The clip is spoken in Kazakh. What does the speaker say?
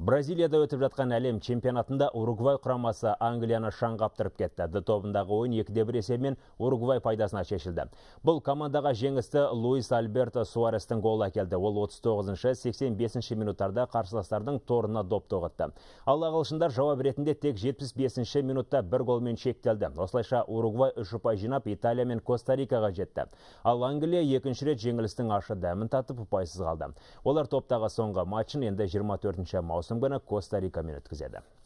бразилияда өтіп жатқан әлем чемпионатында уругвай құрамасы англияны шаң қаптырып кетті д тобындағы ойын екіде бір есебімен уругвай пайдасына шешілді бұл командаға жеңісті луис альберто суарестің голы әкелді ол 39-85 минуттарда қарсыластардың торына доп тоғытты ал ағылшындар жауап ретінде тек 75 минутта бір голмен шектелді осылайша уругвай үш ұпай жинап италия мен коста рикаға жетті ал англия екінші рет жеңілістің ашы дәмін татып ұпайсыз қалды олар топтағы соңғы матчын енді 24 маусым من برنامه کوستاری کامرا